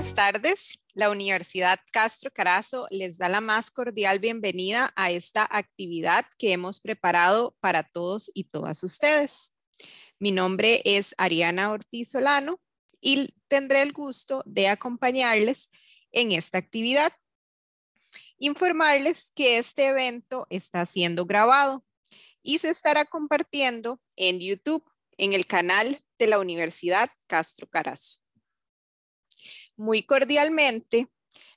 Buenas tardes. La Universidad Castro Carazo les da la más cordial bienvenida a esta actividad que hemos preparado para todos y todas ustedes. Mi nombre es Ariana Ortiz Solano y tendré el gusto de acompañarles en esta actividad. Informarles que este evento está siendo grabado y se estará compartiendo en YouTube en el canal de la Universidad Castro Carazo. Muy cordialmente,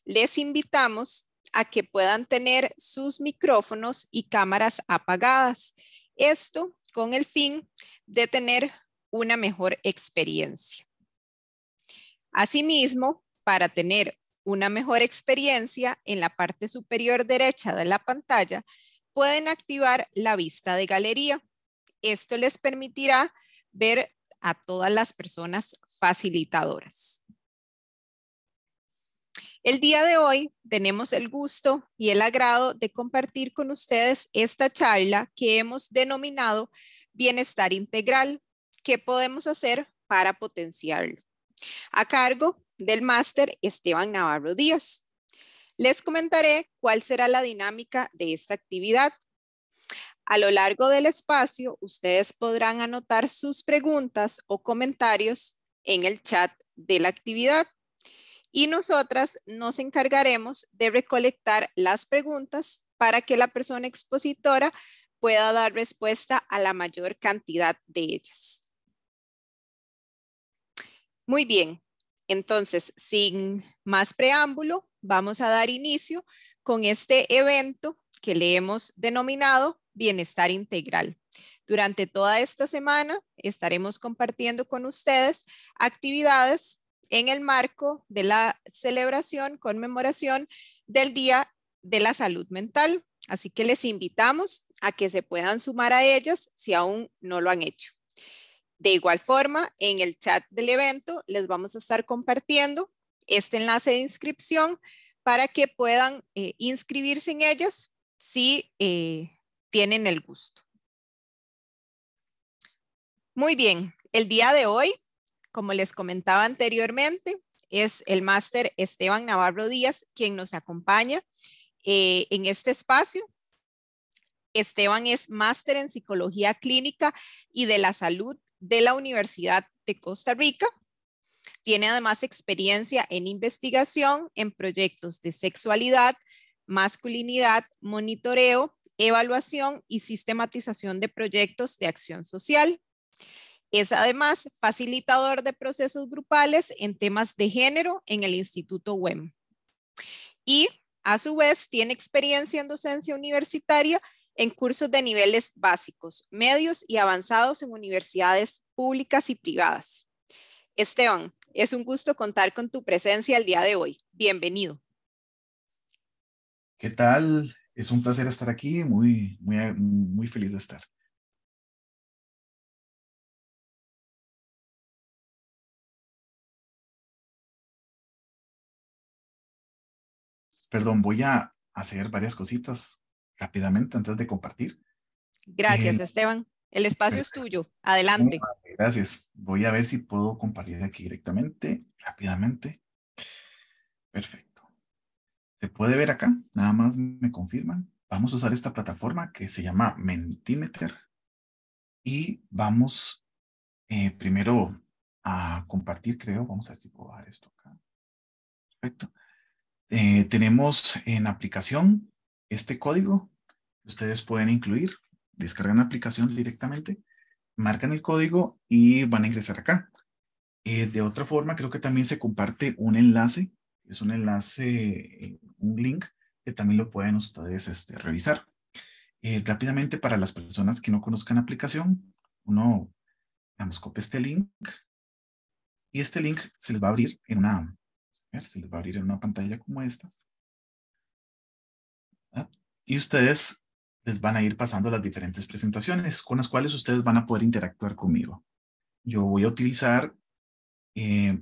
les invitamos a que puedan tener sus micrófonos y cámaras apagadas. Esto con el fin de tener una mejor experiencia. Asimismo, para tener una mejor experiencia en la parte superior derecha de la pantalla, pueden activar la vista de galería. Esto les permitirá ver a todas las personas facilitadoras. El día de hoy tenemos el gusto y el agrado de compartir con ustedes esta charla que hemos denominado Bienestar Integral, ¿qué podemos hacer para potenciarlo? A cargo del máster Esteban Navarro Díaz. Les comentaré cuál será la dinámica de esta actividad. A lo largo del espacio, ustedes podrán anotar sus preguntas o comentarios en el chat de la actividad y nosotras nos encargaremos de recolectar las preguntas para que la persona expositora pueda dar respuesta a la mayor cantidad de ellas. Muy bien, entonces, sin más preámbulo, vamos a dar inicio con este evento que le hemos denominado Bienestar Integral. Durante toda esta semana estaremos compartiendo con ustedes actividades en el marco de la celebración, conmemoración del Día de la Salud Mental. Así que les invitamos a que se puedan sumar a ellas si aún no lo han hecho. De igual forma, en el chat del evento les vamos a estar compartiendo este enlace de inscripción para que puedan eh, inscribirse en ellas si eh, tienen el gusto. Muy bien, el día de hoy como les comentaba anteriormente, es el máster Esteban Navarro Díaz quien nos acompaña eh, en este espacio. Esteban es máster en psicología clínica y de la salud de la Universidad de Costa Rica. Tiene además experiencia en investigación en proyectos de sexualidad, masculinidad, monitoreo, evaluación y sistematización de proyectos de acción social. Es además facilitador de procesos grupales en temas de género en el Instituto WEM. Y a su vez tiene experiencia en docencia universitaria en cursos de niveles básicos, medios y avanzados en universidades públicas y privadas. Esteban, es un gusto contar con tu presencia el día de hoy. Bienvenido. ¿Qué tal? Es un placer estar aquí, muy, muy, muy feliz de estar. perdón, voy a hacer varias cositas rápidamente antes de compartir. Gracias, eh, Esteban. El espacio es tuyo. Adelante. Gracias. Voy a ver si puedo compartir aquí directamente, rápidamente. Perfecto. ¿Se puede ver acá? Nada más me confirman. Vamos a usar esta plataforma que se llama Mentimeter y vamos eh, primero a compartir, creo. Vamos a ver si puedo dar esto acá. Perfecto. Eh, tenemos en aplicación este código que ustedes pueden incluir. Descargan la aplicación directamente, marcan el código y van a ingresar acá. Eh, de otra forma, creo que también se comparte un enlace. Es un enlace, eh, un link que también lo pueden ustedes este, revisar. rápidamente, para las personas que no conozcan la aplicación, uno, digamos, copia este link y este link se les va a abrir en una ver, se les va a abrir en una pantalla como esta. ¿Ah? Y ustedes les van a ir pasando las diferentes presentaciones con las cuales ustedes van a poder interactuar conmigo. Yo voy a utilizar eh,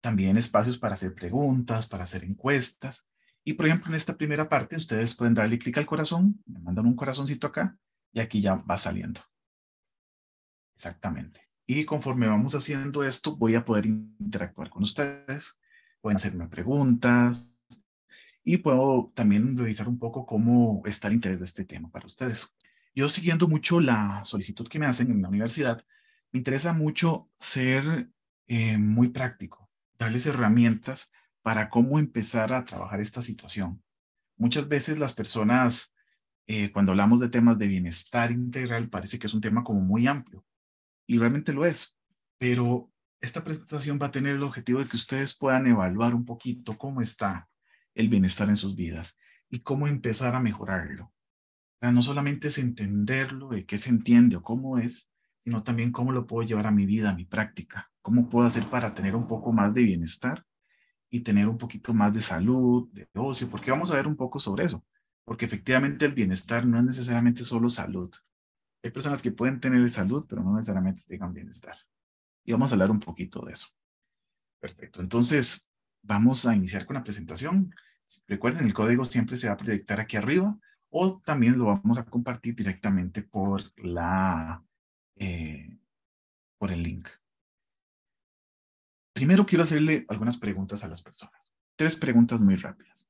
también espacios para hacer preguntas, para hacer encuestas. Y por ejemplo, en esta primera parte, ustedes pueden darle clic al corazón, me mandan un corazoncito acá y aquí ya va saliendo. Exactamente. Y conforme vamos haciendo esto, voy a poder interactuar con ustedes pueden hacerme preguntas y puedo también revisar un poco cómo está el interés de este tema para ustedes. Yo siguiendo mucho la solicitud que me hacen en la universidad, me interesa mucho ser eh, muy práctico, darles herramientas para cómo empezar a trabajar esta situación. Muchas veces las personas, eh, cuando hablamos de temas de bienestar integral, parece que es un tema como muy amplio, y realmente lo es, pero esta presentación va a tener el objetivo de que ustedes puedan evaluar un poquito cómo está el bienestar en sus vidas y cómo empezar a mejorarlo. no solamente es entenderlo, de qué se entiende o cómo es, sino también cómo lo puedo llevar a mi vida, a mi práctica, cómo puedo hacer para tener un poco más de bienestar y tener un poquito más de salud, de ocio, porque vamos a ver un poco sobre eso, porque efectivamente el bienestar no es necesariamente solo salud. Hay personas que pueden tener salud, pero no necesariamente tengan bienestar y vamos a hablar un poquito de eso. Perfecto. Entonces, vamos a iniciar con la presentación. Recuerden, el código siempre se va a proyectar aquí arriba o también lo vamos a compartir directamente por, la, eh, por el link. Primero quiero hacerle algunas preguntas a las personas. Tres preguntas muy rápidas.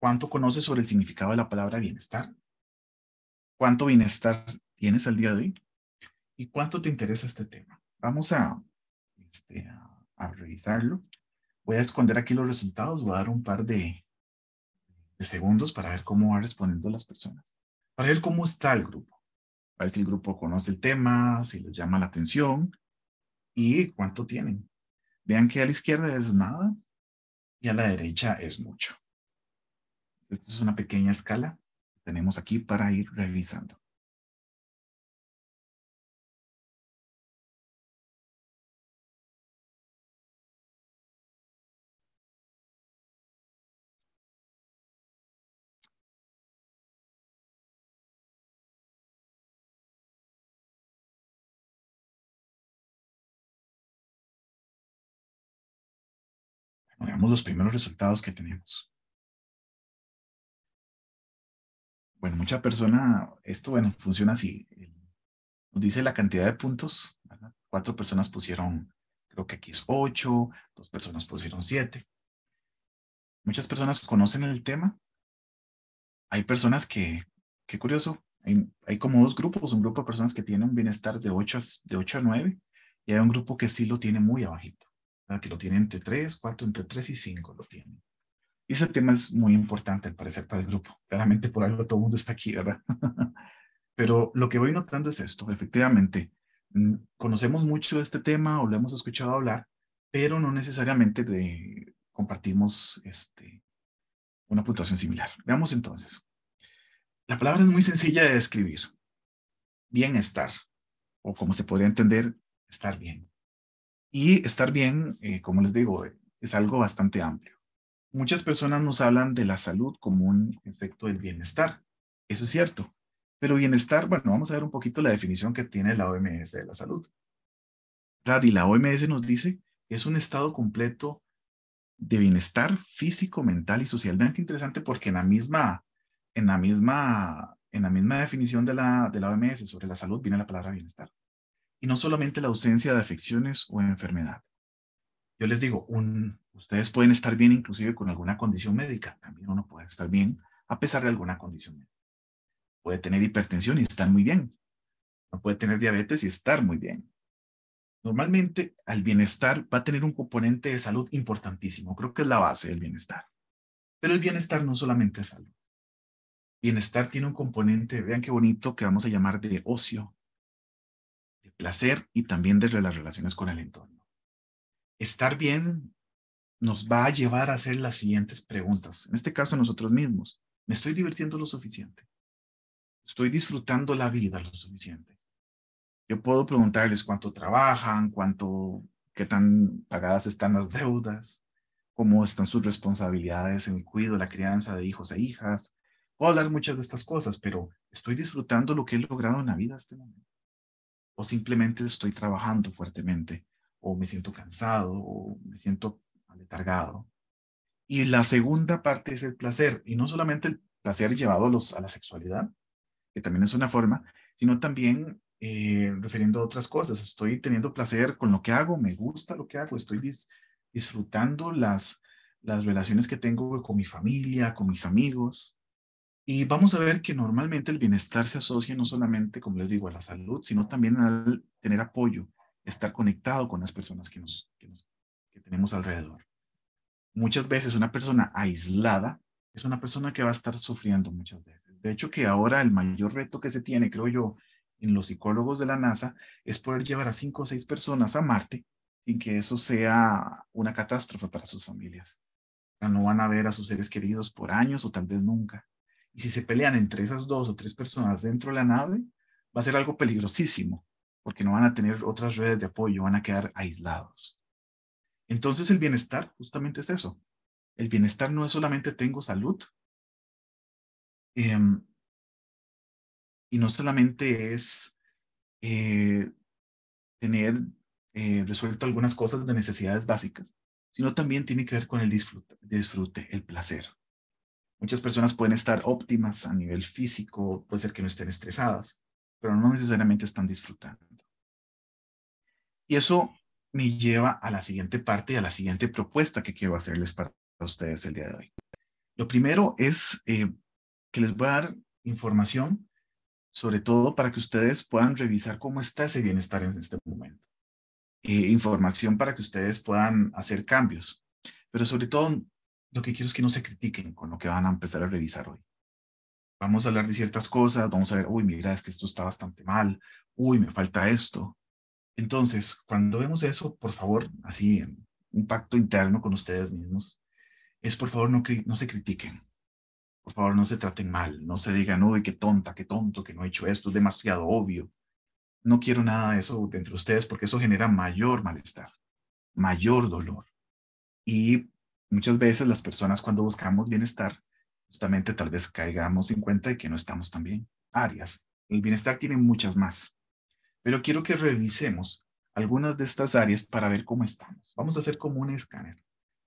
¿Cuánto conoces sobre el significado de la palabra bienestar? ¿Cuánto bienestar tienes al día de hoy? ¿Y cuánto te interesa este tema? Vamos este, a, revisarlo. Voy a esconder aquí los resultados. Voy a dar un par de, de segundos para ver cómo van respondiendo las personas. Para ver cómo está el grupo. A ver si el grupo conoce el tema, si les llama la atención y cuánto tienen. Vean que a la izquierda es nada y a la derecha es mucho. Esta es una pequeña escala que tenemos aquí para ir revisando. los primeros resultados que tenemos. Bueno, mucha persona, esto bueno, funciona así. Nos dice la cantidad de puntos. Cuatro personas pusieron, creo que aquí es ocho, dos personas pusieron siete. Muchas personas conocen el tema. Hay personas que, qué curioso, hay, como dos grupos, un grupo de personas que tienen un bienestar de ocho a, de y hay un grupo que sí lo tiene muy abajito. Ah, que lo tiene entre 3, 4, entre 3 y 5 lo tiene. Y ese tema es muy importante, al parecer, para el grupo. Claramente por algo todo el mundo está aquí, ¿verdad? Pero lo que voy notando es esto, efectivamente, mm, conocemos mucho este tema o lo hemos escuchado hablar, pero no necesariamente compartimos este, una puntuación similar. Veamos entonces. La palabra es muy sencilla de describir. Bienestar, o como se podría entender, estar bien. Y estar bien, eh, como les digo, eh, es algo bastante amplio. Muchas personas nos hablan de la salud como un efecto del bienestar. Eso es cierto. Pero bienestar, bueno, vamos a ver un poquito la definición que tiene la OMS de la salud. Y la OMS nos dice, es un estado completo de bienestar físico, mental y socialmente interesante porque en la misma, en la misma, en la misma definición de la, de la OMS sobre la salud viene la palabra bienestar y no solamente la ausencia de afecciones o enfermedad. Yo les digo, un, ustedes pueden estar bien inclusive con alguna condición médica, también uno puede estar bien a pesar de alguna condición Puede tener hipertensión y estar muy bien. No puede tener diabetes y estar muy bien. Normalmente el bienestar va a tener un componente de salud importantísimo, creo que es la base del bienestar. Pero el bienestar no solamente es salud. Bienestar tiene un componente, vean qué bonito, que vamos a llamar de ocio, placer y también desde las relaciones con el entorno. Estar bien nos va a llevar a hacer las siguientes preguntas. En este caso, nosotros mismos. ¿Me estoy divirtiendo lo suficiente? ¿Estoy disfrutando la vida lo suficiente? Yo puedo preguntarles cuánto trabajan, cuánto, qué tan pagadas están las deudas, cómo están sus responsabilidades en el cuidado, la crianza de hijos e hijas. Puedo hablar muchas de estas cosas, pero estoy disfrutando lo que he logrado en la vida hasta este momento o simplemente estoy trabajando fuertemente o me siento cansado o me siento aletargado. Y la segunda parte es el placer, y no solamente el placer llevado a, la sexualidad, que también es una forma, sino también eh, refiriendo a otras cosas. Estoy teniendo placer con lo que hago, me gusta lo que hago, estoy disfrutando las, las relaciones que tengo con mi familia, con mis amigos. Y vamos a ver que normalmente el bienestar se asocia no solamente, como les digo, a la salud, sino también al tener apoyo, estar conectado con las personas que, nos, que, tenemos alrededor. Muchas veces una persona aislada es una persona que va a estar sufriendo muchas veces. De hecho, que ahora el mayor reto que se tiene, creo yo, en los psicólogos de la NASA es poder llevar a cinco o seis personas a Marte sin que eso sea una catástrofe para sus familias. No van a ver a sus seres queridos por años o tal vez nunca y si se pelean entre esas dos o tres personas dentro de la nave, va a ser algo peligrosísimo, porque no van a tener otras redes de apoyo, van a quedar aislados. Entonces el bienestar justamente es eso. El bienestar no es solamente tengo salud, em, y no solamente es eh, tener eh, resuelto algunas cosas de necesidades básicas, sino también tiene que ver con el disfrute el placer. Muchas personas pueden estar óptimas a nivel físico, puede ser que no estén estresadas, pero no necesariamente están disfrutando. Y eso me lleva a la siguiente parte y a la siguiente propuesta que quiero hacerles para ustedes el día de hoy. Lo primero es eh, que les voy a dar información, sobre todo para que ustedes puedan revisar cómo está ese bienestar en este momento. Eh, información para que ustedes puedan hacer cambios, pero sobre todo lo que quiero es que no se critiquen con lo que van a empezar a revisar hoy. Vamos a hablar de ciertas cosas, vamos a ver, uy, mira, es que esto está bastante mal, uy, me falta esto. Entonces, cuando vemos eso, por favor, así, un pacto interno con ustedes mismos, es por favor no, no se critiquen, por favor no se traten mal, no se digan, uy, qué tonta, qué tonto, que no he hecho esto, es demasiado obvio. No quiero nada de eso entre ustedes porque eso genera mayor malestar, mayor dolor. Y Muchas veces las personas cuando buscamos bienestar, justamente tal vez caigamos en cuenta de que no estamos tan bien. Áreas. El bienestar tiene muchas más. Pero quiero que revisemos algunas de estas áreas para ver cómo estamos. Vamos a hacer como un escáner.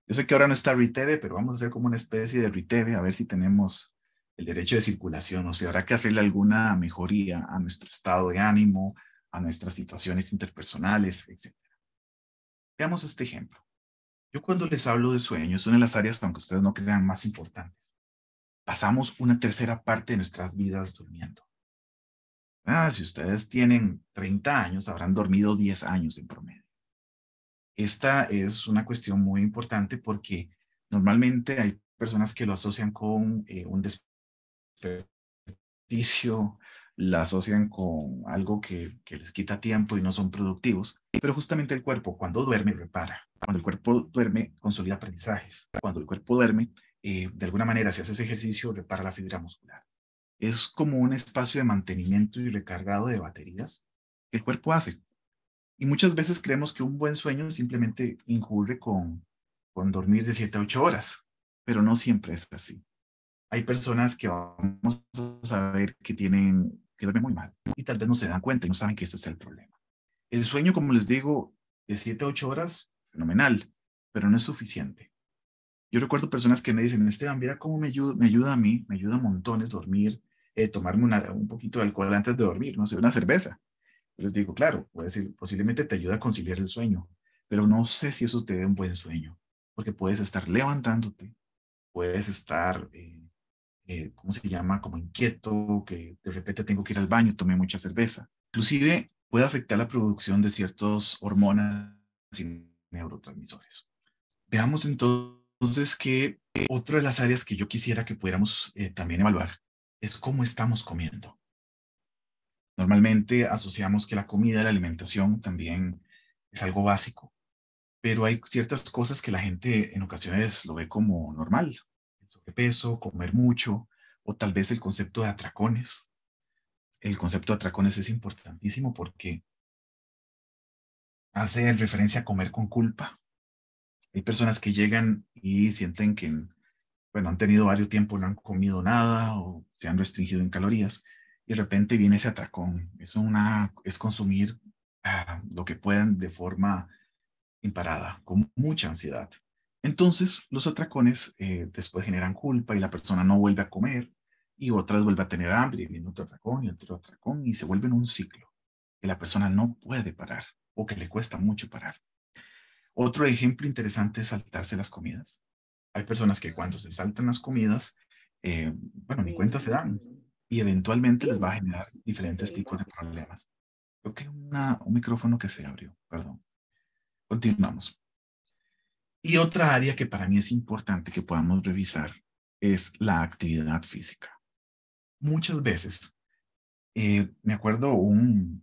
Yo sé que ahora no está RITEVE, pero vamos a hacer como una especie de RITEVE, a ver si tenemos el derecho de circulación, o sea, habrá que hacerle alguna mejoría a nuestro estado de ánimo, a nuestras situaciones interpersonales, etc. Veamos este ejemplo. Yo cuando les hablo de sueños, es una de las áreas, aunque ustedes no crean, más importantes. Pasamos una tercera parte de nuestras vidas durmiendo. Ah, si ustedes tienen 30 años, habrán dormido 10 años en promedio. Esta es una cuestión muy importante porque normalmente hay personas que lo asocian con eh, un desperdicio la asocian con algo que, les quita tiempo y no son productivos, pero justamente el cuerpo cuando duerme repara, cuando el cuerpo duerme consolida aprendizajes, cuando el cuerpo duerme, eh, de alguna manera si ese ejercicio repara la fibra muscular. Es como un espacio de mantenimiento y recargado de baterías que el cuerpo hace. Y muchas veces creemos que un buen sueño simplemente incurre con, con dormir de 7 a 8 horas, pero no siempre es así. Hay personas que vamos a saber que tienen que duerme muy mal y tal vez no se dan cuenta y no saben que ese es el problema. El sueño, como les digo, de 7 a 8 horas, fenomenal, pero no es suficiente. Yo recuerdo personas que me dicen, Esteban, mira cómo me ayuda, me ayuda a mí, me ayuda a montones dormir, eh, tomarme una, un poquito de alcohol antes de dormir, no sé, una cerveza. Les digo, claro, puede decir, posiblemente te ayuda a conciliar el sueño, pero no sé si eso te dé un buen sueño, porque puedes estar levantándote, puedes estar eh, eh, ¿cómo se llama? Como inquieto, que de repente tengo que ir al baño, tomé mucha cerveza. Inclusive puede afectar la producción de ciertas hormonas y neurotransmisores. Veamos entonces que eh, otra de las áreas que yo quisiera que pudiéramos eh, también evaluar es cómo estamos comiendo. Normalmente asociamos que la comida, la alimentación también es algo básico, pero hay ciertas cosas que la gente en ocasiones lo ve como normal el sobrepeso, comer mucho, o tal vez el concepto de atracones. El concepto de atracones es importantísimo porque hace referencia a comer con culpa. Hay personas que llegan y sienten que, bueno, han tenido varios tiempos, no han comido nada o se han restringido en calorías y de repente viene ese atracón. Es, una, es consumir ah, lo que puedan de forma imparada, con mucha ansiedad. Entonces, los atracones eh, después generan culpa y la persona no vuelve a comer y otras vuelve a tener hambre y viene otro atracón y otro atracón y se vuelve en un ciclo que la persona no puede parar o que le cuesta mucho parar. Otro ejemplo interesante es saltarse las comidas. Hay personas que cuando se saltan las comidas, eh, bueno, ni cuenta se dan y eventualmente les va a generar diferentes tipos de problemas. Creo que un micrófono que se abrió, perdón. Continuamos. Y otra área que para mí es importante que podamos revisar es la actividad física. Muchas veces, eh, me acuerdo un,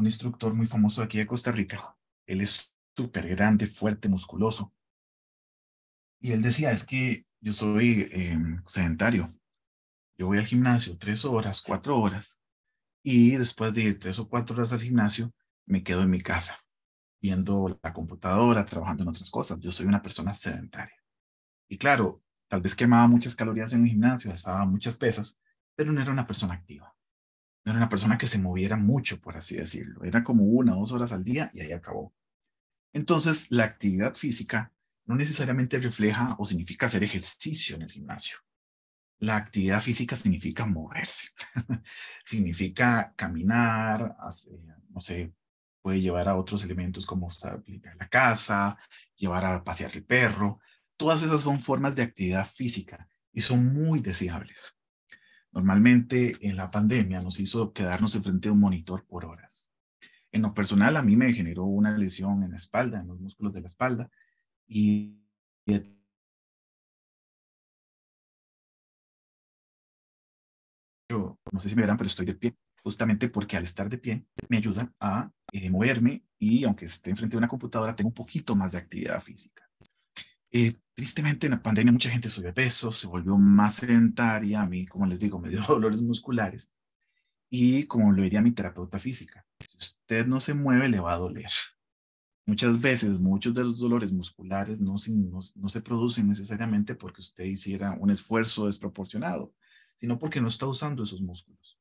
instructor muy famoso aquí de Costa Rica, él es súper grande, fuerte, musculoso. Y él decía, es que yo soy em, sedentario. Yo voy al gimnasio tres horas, cuatro horas, y después de tres o cuatro horas al gimnasio, me quedo en mi casa viendo la computadora, trabajando en otras cosas. Yo soy una persona sedentaria. Y claro, tal vez quemaba muchas calorías en el gimnasio, estaba muchas pesas, pero no era una persona activa. No era una persona que se moviera mucho, por así decirlo. Era como una o dos horas al día y ahí acabó. Entonces, la actividad física no necesariamente refleja o significa hacer ejercicio en el gimnasio. La actividad física significa moverse, significa caminar, hacer, no sé, puede llevar a otros elementos como la casa, llevar a pasear el perro. Todas esas son formas de actividad física y son muy deseables. Normalmente en la pandemia nos hizo quedarnos enfrente de un monitor por horas. En lo personal a mí me generó una lesión en la espalda, en los músculos de la espalda y yo no sé si me verán, pero estoy de pie justamente porque al estar de pie me ayuda a de eh, moverme y aunque esté enfrente de una computadora, tengo un poquito más de actividad física. Eh, tristemente en la pandemia mucha gente subió peso, se volvió más sedentaria, a mí, como les digo, me dio dolores musculares y como lo diría mi terapeuta física, si usted no se mueve le va a doler. Muchas veces muchos de los dolores musculares no se producen necesariamente porque usted hiciera un esfuerzo desproporcionado, sino porque no está usando esos músculos.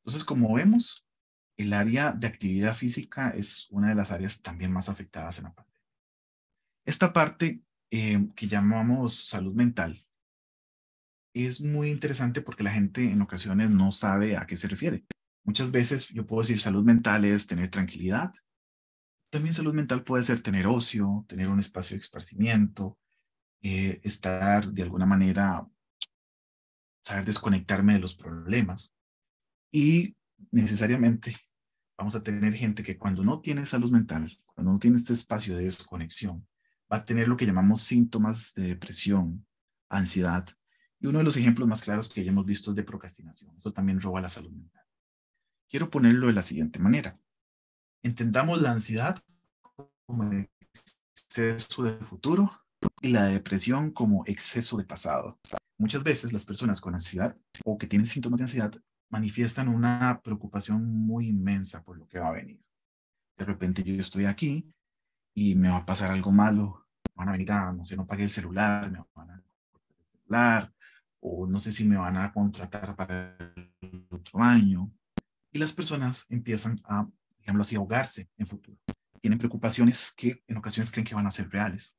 Entonces, como vemos, el área de actividad física es una de las áreas también más afectadas en la pandemia. Esta parte eh, que llamamos salud mental es muy interesante porque la gente en ocasiones no sabe a qué se refiere. Muchas veces yo puedo decir salud mental es tener tranquilidad. También salud mental puede ser tener ocio, tener un espacio de esparcimiento, eh, estar de alguna manera, saber desconectarme de los problemas. Y necesariamente vamos a tener gente que cuando no tiene salud mental, cuando no tiene este espacio de desconexión, va a tener lo que llamamos síntomas de depresión, ansiedad. Y uno de los ejemplos más claros que ya hemos visto es de procrastinación. Eso también roba la salud mental. Quiero ponerlo de la siguiente manera. Entendamos la ansiedad como exceso de futuro y la depresión como exceso de pasado. Muchas veces las personas con ansiedad o que tienen síntomas de ansiedad manifiestan una preocupación muy inmensa por lo que va a venir. De repente yo estoy aquí y me va a pasar algo malo, me van a venir a, no sé, no pagué el celular, me van a el celular, o no sé si me van a contratar para el otro año. Y las personas empiezan a, digámoslo así, ahogarse en futuro. Tienen preocupaciones que en ocasiones creen que van a ser reales.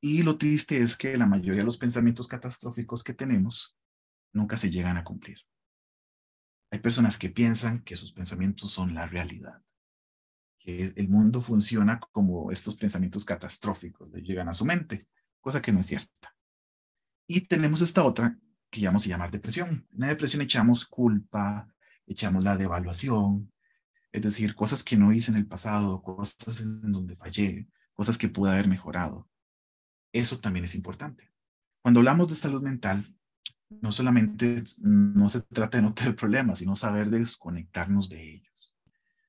Y lo triste es que la mayoría de los pensamientos catastróficos que tenemos nunca se llegan a cumplir. Hay personas que piensan que sus pensamientos son la realidad, que el mundo funciona como estos pensamientos catastróficos, le llegan a su mente, cosa que no es cierta. Y tenemos esta otra que llamamos llamar depresión. En la depresión echamos culpa, echamos la devaluación, es decir, cosas que no hice en el pasado, cosas en donde fallé, cosas que pude haber mejorado. Eso también es importante. Cuando hablamos de salud mental, no solamente no se trata de no tener problemas, sino saber desconectarnos de ellos,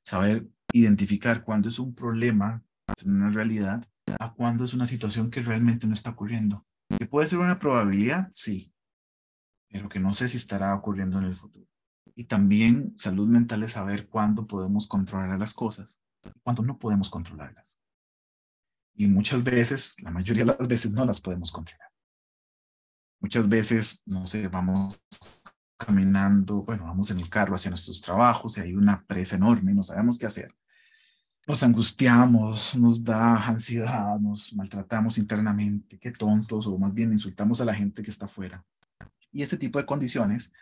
saber identificar cuándo es un problema, una realidad, a cuándo es una situación que realmente no está ocurriendo. Que puede ser una probabilidad, sí, pero que no sé si estará ocurriendo en el futuro. Y también salud mental es saber cuándo podemos controlar las cosas, cuándo no podemos controlarlas. Y muchas veces, la mayoría de las veces no las podemos controlar. Muchas veces, no sé, vamos caminando, bueno, vamos en el carro hacia nuestros trabajos y hay una presa enorme no sabemos qué hacer. Nos angustiamos, nos da ansiedad, nos maltratamos internamente, qué tontos, o más bien insultamos a la gente que está afuera. Y este tipo de condiciones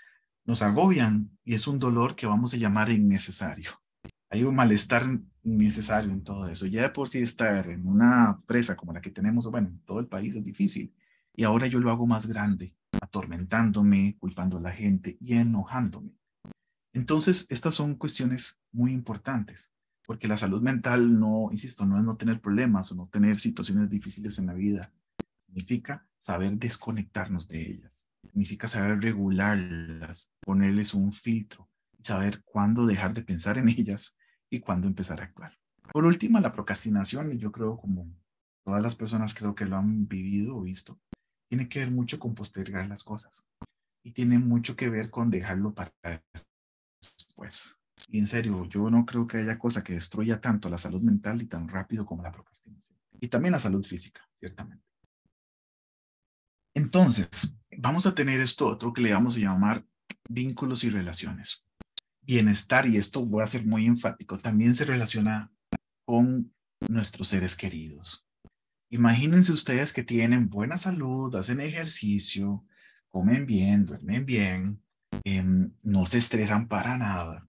nos agobian y es un dolor que vamos a llamar innecesario. Hay un malestar innecesario en todo eso. Ya de por sí estar en una presa como la que tenemos, bueno, en todo el país es difícil y ahora yo lo hago más grande, atormentándome, culpando a la gente y enojándome. Entonces, estas son cuestiones muy importantes, porque la salud mental no, insisto, no es no tener problemas o no tener situaciones difíciles en la vida. Significa saber desconectarnos de ellas. Significa saber regularlas, ponerles un filtro, saber cuándo dejar de pensar en ellas y cuándo empezar a actuar. Por último, la procrastinación, y yo creo como todas las personas creo que lo han vivido o visto, tiene que ver mucho con postergar las cosas y tiene mucho que ver con dejarlo para después. Y en serio, yo no creo que haya cosa que destruya tanto la salud mental y tan rápido como la procrastinación. Y también la salud física, ciertamente. Entonces, vamos a tener esto otro que le vamos a llamar vínculos y relaciones. Bienestar, y esto voy a ser muy enfático, también se relaciona con nuestros seres queridos. Imagínense ustedes que tienen buena salud, hacen ejercicio, comen bien, duermen bien, em, no se estresan para nada.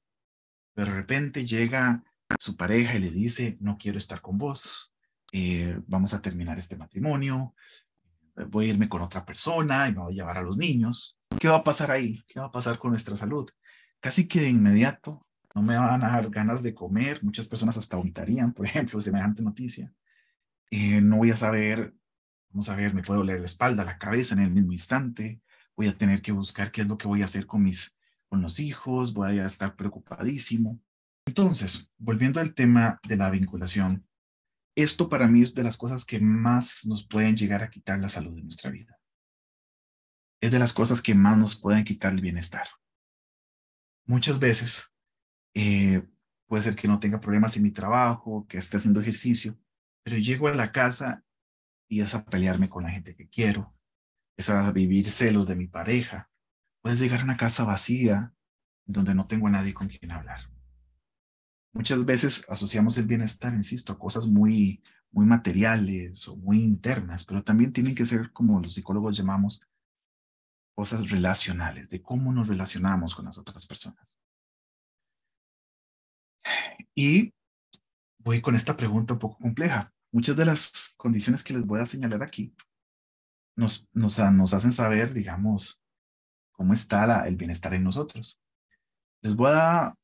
Pero de repente llega su pareja y le dice, no quiero estar con vos, eh, vamos a terminar este matrimonio, voy a irme con otra persona y me voy a llevar a los niños. ¿Qué va a pasar ahí? ¿Qué va a pasar con nuestra salud? Casi que de inmediato no me van a dar ganas de comer. Muchas personas hasta vomitarían, por ejemplo, semejante noticia. Eh, no voy a saber, vamos a ver, me puedo doler la espalda, la cabeza en el mismo instante, voy a tener que buscar qué es lo que voy a hacer con mis, con los hijos, voy a estar preocupadísimo. Entonces, volviendo al tema de la vinculación, esto para mí es de las cosas que más nos pueden llegar a quitar la salud de nuestra vida. Es de las cosas que más nos pueden quitar el bienestar. Muchas veces eh, puede ser que no tenga problemas en mi trabajo, que esté haciendo ejercicio, pero llego a la casa y es a pelearme con la gente que quiero, es a vivir celos de mi pareja. Puedes llegar a una casa vacía donde no tengo a nadie con quien hablar. Muchas veces asociamos el bienestar, insisto, a cosas muy, muy materiales o muy internas, pero también tienen que ser, como los psicólogos llamamos, cosas relacionales, de cómo nos relacionamos con las otras personas. Y voy con esta pregunta un poco compleja muchas de las condiciones que les voy a señalar aquí nos, nos, hacen saber, digamos, cómo está el bienestar en nosotros. Les voy a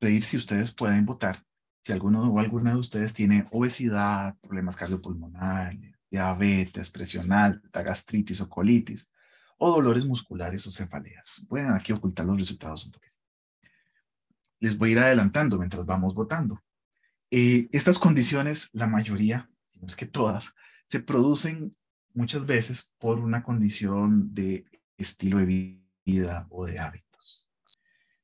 pedir si ustedes pueden votar, si alguno o alguna de ustedes tiene obesidad, problemas cardiopulmonares, diabetes, presión alta, gastritis o colitis, o dolores musculares o cefaleas. pueden aquí ocultar los resultados un Les voy a ir adelantando mientras vamos votando. Eh, estas condiciones, la mayoría es que todas, se producen muchas veces por una condición de estilo de vida o de hábitos.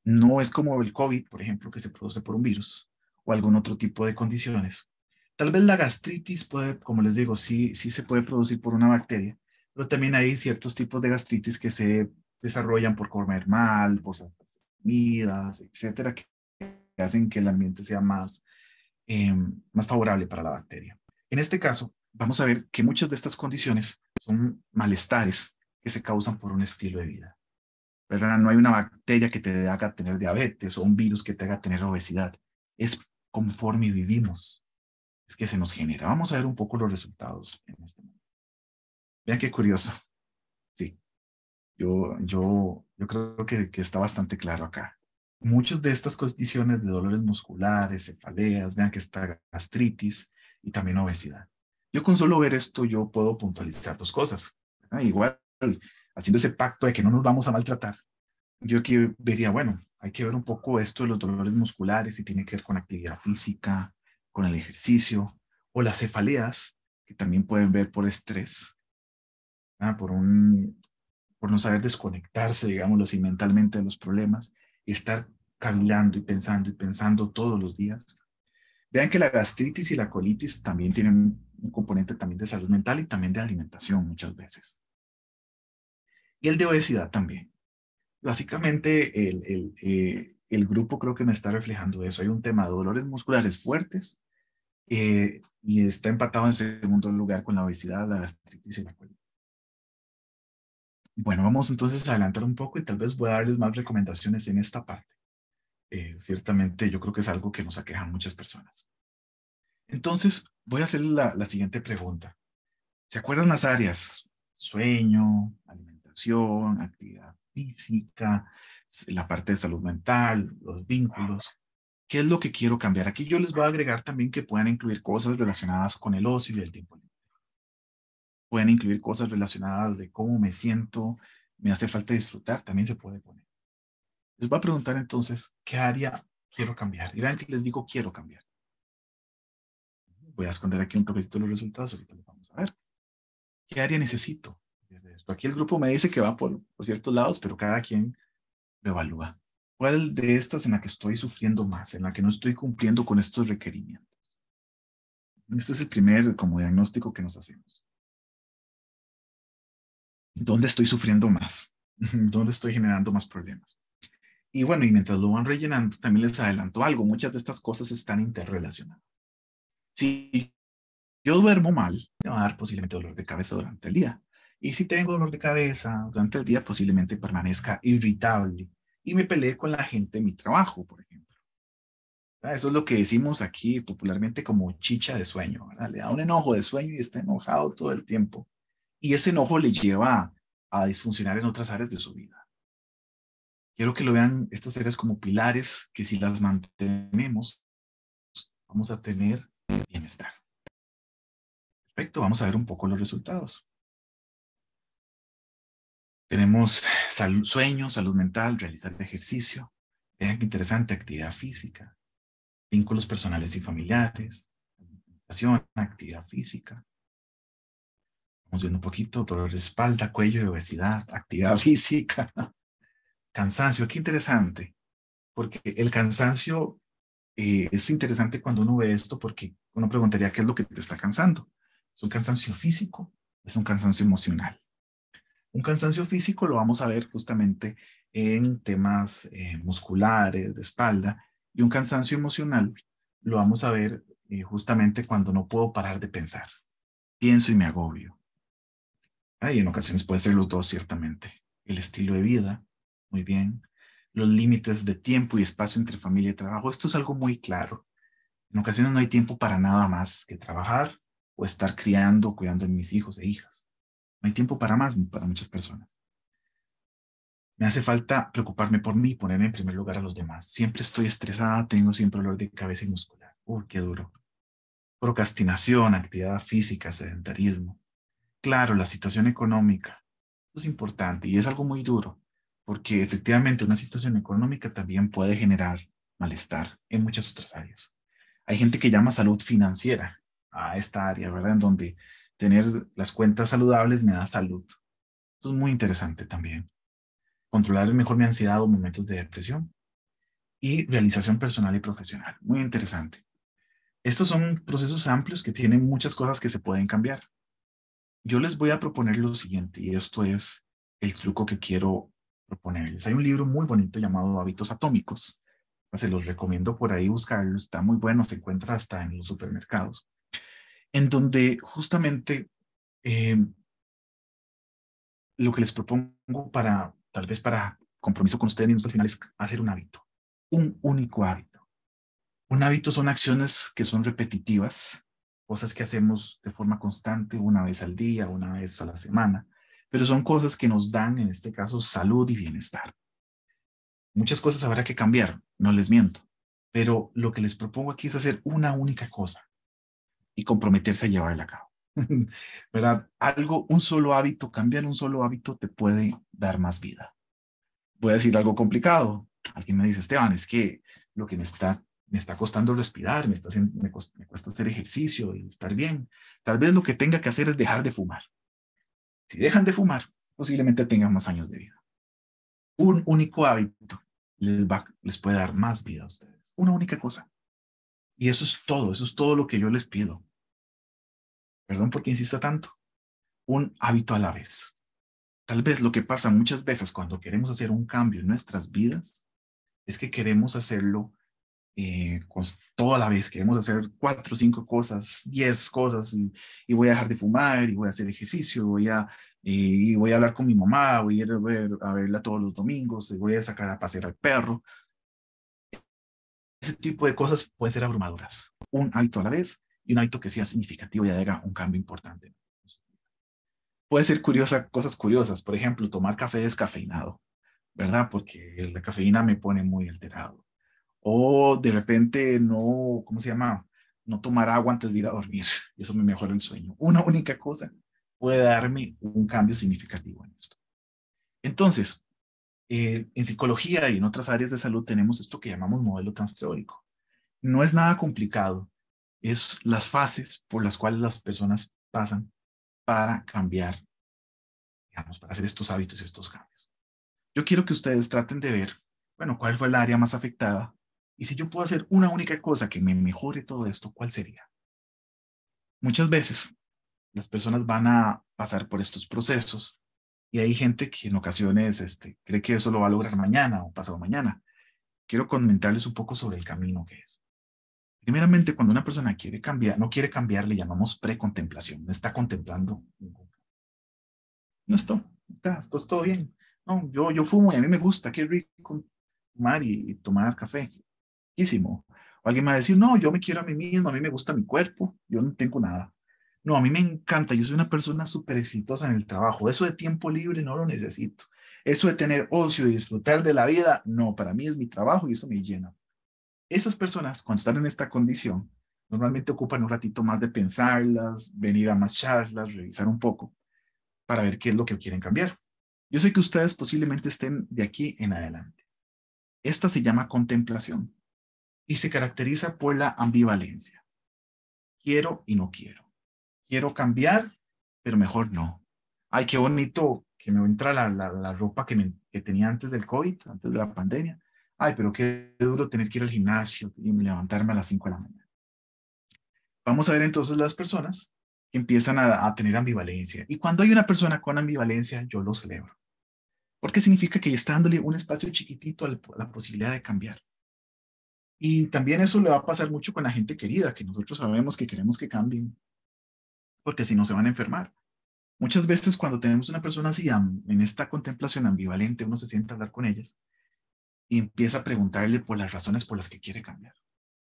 No es como el COVID, por ejemplo, que se produce por un virus o algún otro tipo de condiciones. Tal vez la gastritis puede, como les digo, sí, sí se puede producir por una bacteria, pero también hay ciertos tipos de gastritis que se desarrollan por comer mal, por comidas, etcétera, que hacen que el ambiente sea más, em, más favorable para la bacteria. En este caso, vamos a ver que muchas de estas condiciones son malestares que se causan por un estilo de vida. ¿verdad? No hay una bacteria que te haga tener diabetes o un virus que te haga tener obesidad. Es conforme vivimos. Es que se nos genera. Vamos a ver un poco los resultados en este momento. Vean qué curioso. Sí. Yo, yo, yo creo que, que está bastante claro acá. Muchas de estas condiciones de dolores musculares, cefaleas, vean que está gastritis, y también obesidad. Yo con solo ver esto, yo puedo puntualizar dos cosas. igual, haciendo ese pacto de que no nos vamos a maltratar, yo aquí vería, bueno, hay que ver un poco esto de los dolores musculares, si tiene que ver con actividad física, con el ejercicio, o las cefaleas, que también pueden ver por estrés, por, un, por no saber desconectarse, digámoslo así, mentalmente de los problemas, y estar caminando y pensando y pensando todos los días, Vean que la gastritis y la colitis también tienen un componente también de salud mental y también de alimentación muchas veces. Y el de obesidad también. Básicamente el, eh, grupo creo que me está reflejando eso. Hay un tema de dolores musculares fuertes eh, y está empatado en segundo lugar con la obesidad, la gastritis y la colitis. Bueno, vamos entonces a adelantar un poco y tal vez voy a darles más recomendaciones en esta parte. Eh, ciertamente yo creo que es algo que nos aqueja a muchas personas. Entonces, voy a hacer la, la siguiente pregunta. ¿Se acuerdan las áreas? Sueño, alimentación, actividad física, la parte de salud mental, los vínculos. ¿Qué es lo que quiero cambiar? Aquí yo les voy a agregar también que puedan incluir cosas relacionadas con el ocio y el tiempo libre. Pueden incluir cosas relacionadas de cómo me siento, me hace falta disfrutar, también se puede poner. Les voy a preguntar entonces, ¿qué área quiero cambiar? Y que les digo, quiero cambiar. Voy a esconder aquí un toquecito los resultados, ahorita los vamos a ver. ¿Qué área necesito? Aquí el grupo me dice que va por, por ciertos lados, pero cada quien lo evalúa. ¿Cuál de estas en la que estoy sufriendo más, en la que no estoy cumpliendo con estos requerimientos? Este es el primer como diagnóstico que nos hacemos. ¿Dónde estoy sufriendo más? ¿Dónde estoy generando más problemas? Y bueno, y mientras lo van rellenando, también les adelanto algo, muchas de estas cosas están interrelacionadas. Si yo duermo mal, me va a dar posiblemente dolor de cabeza durante el día. Y si tengo dolor de cabeza durante el día, posiblemente permanezca irritable y me peleé con la gente en mi trabajo, por ejemplo. Eso es lo que decimos aquí popularmente como chicha de sueño. ¿verdad? Le da un enojo de sueño y está enojado todo el tiempo. Y ese enojo le lleva a disfuncionar en otras áreas de su vida. Quiero que lo vean estas áreas como pilares que si las mantenemos, vamos a tener bienestar. Perfecto, vamos a ver un poco los resultados. Tenemos sueño, salud mental, realizar ejercicio. Vean qué interesante, actividad física, vínculos personales y familiares, meditación, actividad física. Vamos viendo un poquito, dolor de espalda, cuello y obesidad, actividad física. Cansancio, qué interesante, porque el cansancio eh, es interesante cuando uno ve esto porque uno preguntaría qué es lo que te está cansando. ¿Es un cansancio físico? ¿Es un cansancio emocional? Un cansancio físico lo vamos a ver justamente en temas eh, musculares, de espalda, y un cansancio emocional lo vamos a ver eh, justamente cuando no puedo parar de pensar. Pienso y me agobio. Ah, en ocasiones puede ser los dos, ciertamente. El estilo de vida, muy bien. Los límites de tiempo y espacio entre familia y trabajo. Esto es algo muy claro. En ocasiones no hay tiempo para nada más que trabajar o estar criando, cuidando a mis hijos e hijas. No hay tiempo para más para muchas personas. Me hace falta preocuparme por mí, ponerme en primer lugar a los demás. Siempre estoy estresada, tengo siempre dolor de cabeza y muscular. Uy, qué duro. Procrastinación, actividad física, sedentarismo. Claro, la situación económica. Esto es importante y es algo muy duro porque efectivamente una situación económica también puede generar malestar en muchas otras áreas. Hay gente que llama salud financiera a esta área, ¿verdad? En donde tener las cuentas saludables me da salud. Esto es muy interesante también. Controlar mejor mi ansiedad o momentos de depresión. Y realización personal y profesional. Muy interesante. Estos son procesos amplios que tienen muchas cosas que se pueden cambiar. Yo les voy a proponer lo siguiente, y esto es el truco que quiero proponerles. Hay un libro muy bonito llamado Hábitos Atómicos. Ah, se los recomiendo por ahí buscarlo. Está muy bueno, se encuentra hasta en los supermercados. En donde justamente eh, lo que les propongo para, tal vez para compromiso con ustedes mismos al final es hacer un hábito, un único hábito. Un hábito son acciones que son repetitivas, cosas que hacemos de forma constante una vez al día, una vez a la semana, pero son cosas que nos dan, en este caso, salud y bienestar. Muchas cosas habrá que cambiar, no les miento, pero lo que les propongo aquí es hacer una única cosa y comprometerse a llevarla a cabo. ¿Verdad? Algo, un solo hábito, cambiar un solo hábito te puede dar más vida. Voy a decir algo complicado. Alguien me dice, Esteban, es que lo que me está, me está costando respirar, está, me cuesta hacer ejercicio y estar bien. Tal vez lo que tenga que hacer es dejar de fumar. Si dejan de fumar, posiblemente tengan más años de vida. Un único hábito les, va, les puede dar más vida a ustedes. Una única cosa. Y eso es todo, eso es todo lo que yo les pido. Perdón porque insista tanto. Un hábito a la vez. Tal vez lo que pasa muchas veces cuando queremos hacer un cambio en nuestras vidas es que queremos hacerlo eh, con toda la vez, queremos hacer cuatro, cinco cosas, diez cosas, y, voy a dejar de fumar, y voy a hacer ejercicio, voy a, y, voy a hablar con mi mamá, voy a ir a, verla todos los domingos, y voy a sacar a pasear al perro. Ese tipo de cosas pueden ser abrumadoras. Un hábito a la vez y un hábito que sea significativo y haga un cambio importante. Puede ser curiosa, cosas curiosas, por ejemplo, tomar café descafeinado, ¿verdad? Porque la cafeína me pone muy alterado o de repente no, ¿cómo se llama? No tomar agua antes de ir a dormir. Eso me mejora el sueño. Una única cosa puede darme un cambio significativo en esto. Entonces, eh, en psicología y en otras áreas de salud tenemos esto que llamamos modelo transteórico. No es nada complicado, es las fases por las cuales las personas pasan para cambiar, digamos, para hacer estos hábitos y estos cambios. Yo quiero que ustedes traten de ver, bueno, cuál fue el área más afectada y si yo puedo hacer una única cosa que me mejore todo esto, ¿cuál sería? Muchas veces las personas van a pasar por estos procesos y hay gente que en ocasiones este, cree que eso lo va a lograr mañana o pasado mañana. Quiero comentarles un poco sobre el camino que es. Primeramente, cuando una persona quiere cambiar, no quiere cambiar, le llamamos precontemplación. No está contemplando No esto, está, esto es todo bien. No, yo, yo fumo y a mí me gusta, qué rico fumar y tomar café riquísimo. O alguien me va a decir, no, yo me quiero a mí mismo, a mí me gusta mi cuerpo, yo no tengo nada. No, a mí me encanta, yo soy una persona súper exitosa en el trabajo, eso de tiempo libre no lo necesito. Eso de tener ocio y disfrutar de la vida, no, para mí es mi trabajo y eso me llena. Esas personas, cuando están en esta condición, normalmente ocupan un ratito más de pensarlas, venir a más charlas, revisar un poco, para ver qué es lo que quieren cambiar. Yo sé que ustedes posiblemente estén de aquí en adelante. Esta se llama contemplación y se caracteriza por la ambivalencia. Quiero y no quiero. Quiero cambiar, pero mejor no. Ay, qué bonito que me entra la, la, la ropa que, me, tenía antes del COVID, antes de la pandemia. Ay, pero qué duro tener que ir al gimnasio y levantarme a las 5 de la mañana. Vamos a ver entonces las personas que empiezan a, tener ambivalencia. Y cuando hay una persona con ambivalencia, yo lo celebro. Porque significa que está dándole un espacio chiquitito a la posibilidad de cambiar. Y también eso le va a pasar mucho con la gente querida, que nosotros sabemos que queremos que cambien, porque si no se van a enfermar. Muchas veces cuando tenemos una persona así en esta contemplación ambivalente, uno se sienta a hablar con ellas y empieza a preguntarle por las razones por las que quiere cambiar.